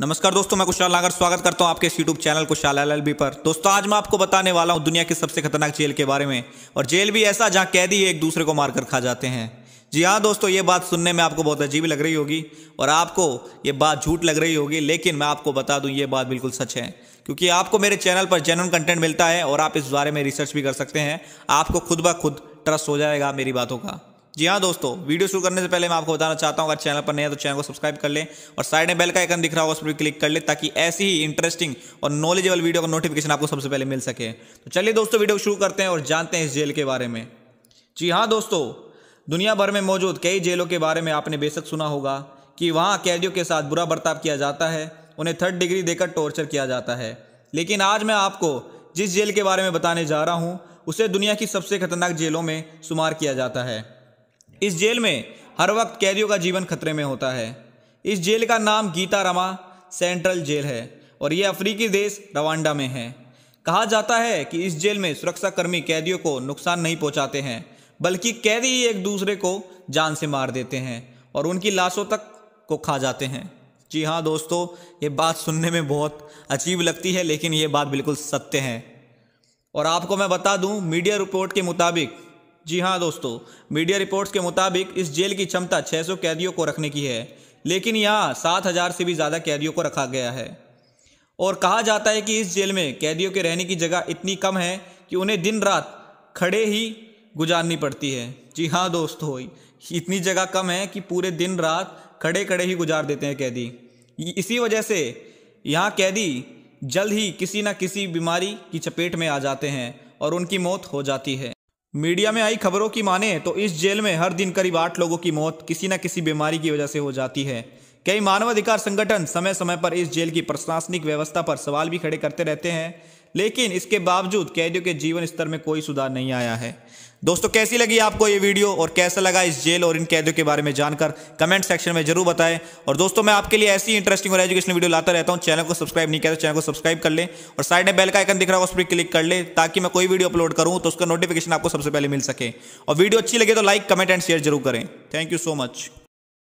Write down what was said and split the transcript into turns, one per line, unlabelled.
नमस्कार दोस्तों मैं कुशाल नागर स्वागत करता हूं आपके यूट्यूब चैनल कुशाल बी पर दोस्तों आज मैं आपको बताने वाला हूं दुनिया की सबसे खतरनाक जेल के बारे में और जेल भी ऐसा जहां कैदी एक दूसरे को मारकर खा जाते हैं जी हाँ दोस्तों ये बात सुनने में आपको बहुत अजीब लग रही होगी और आपको ये बात झूठ लग रही होगी लेकिन मैं आपको बता दूं ये बात बिल्कुल सच है क्योंकि आपको मेरे चैनल पर जेनवन कंटेंट मिलता है और आप इस बारे में रिसर्च भी कर सकते हैं आपको खुद ब खुद ट्रस्ट हो जाएगा मेरी बातों का जी हाँ दोस्तों वीडियो शुरू करने से पहले मैं आपको बताना चाहता हूँ अगर चैनल पर नया तो चैनल को सब्सक्राइब कर लें और साइड में बेल का आइकन दिख रहा होगा उस पर भी क्लिक कर लें ताकि ऐसी ही इंटरेस्टिंग और नॉलेजेबल वीडियो का नोटिफिकेशन आपको सबसे पहले मिल सके तो चलिए दोस्तों वीडियो शुरू करते हैं और जानते हैं इस जेल के बारे में जी हाँ दोस्तों दुनिया भर में मौजूद कई जेलों के बारे में आपने बेशक सुना होगा कि वहाँ कैदियों के साथ बुरा बर्ताव किया जाता है उन्हें थर्ड डिग्री देकर टॉर्चर किया जाता है लेकिन आज मैं आपको जिस जेल के बारे में बताने जा रहा हूँ उसे दुनिया की सबसे खतरनाक जेलों में शुमार किया जाता है इस जेल में हर वक्त कैदियों का जीवन खतरे में होता है इस जेल का नाम गीता रमा सेंट्रल जेल है और यह अफ्रीकी देश रवांडा में है कहा जाता है कि इस जेल में सुरक्षाकर्मी कैदियों को नुकसान नहीं पहुंचाते हैं बल्कि कैदी ही एक दूसरे को जान से मार देते हैं और उनकी लाशों तक को खा जाते हैं जी हाँ दोस्तों ये बात सुनने में बहुत अजीब लगती है लेकिन ये बात बिल्कुल सत्य है और आपको मैं बता दूं मीडिया रिपोर्ट के मुताबिक जी हाँ दोस्तों मीडिया रिपोर्ट्स के मुताबिक इस जेल की क्षमता 600 कैदियों को रखने की है लेकिन यहाँ 7000 से भी ज़्यादा कैदियों को रखा गया है और कहा जाता है कि इस जेल में कैदियों के रहने की जगह इतनी कम है कि उन्हें दिन रात खड़े ही गुजारनी पड़ती है जी हाँ दोस्तों इतनी जगह कम है कि पूरे दिन रात खड़े खड़े ही गुजार देते हैं कैदी इसी वजह से यहाँ कैदी जल्द ही किसी न किसी बीमारी की चपेट में आ जाते हैं और उनकी मौत हो जाती है मीडिया में आई खबरों की माने तो इस जेल में हर दिन करीब आठ लोगों की मौत किसी न किसी बीमारी की वजह से हो जाती है कई मानवाधिकार संगठन समय समय पर इस जेल की प्रशासनिक व्यवस्था पर सवाल भी खड़े करते रहते हैं लेकिन इसके बावजूद कैदियों के जीवन स्तर में कोई सुधार नहीं आया है दोस्तों कैसी लगी आपको ये वीडियो और कैसा लगा इस जेल और इन कैदियों के बारे में जानकर कमेंट सेक्शन में जरूर बताएं और दोस्तों मैं आपके लिए ऐसी इंटरेस्टिंग और एजुकेशनल वीडियो लाता रहता हूँ चैनल को सब्सक्राइब नहीं किया तो चैनल को सब्सक्राइब कर लें और साइड में बेल का आइकन दिख रहा है उस पर क्लिक कर ले ताकि मैं कोई वीडियो अपलोड करूँ तो उसका नोटिफिकेशन आपको सबसे पहले मिल सके और वीडियो अच्छी लगे तो लाइक कमेंट एंड शेयर जरूर करें थैंक यू सो मच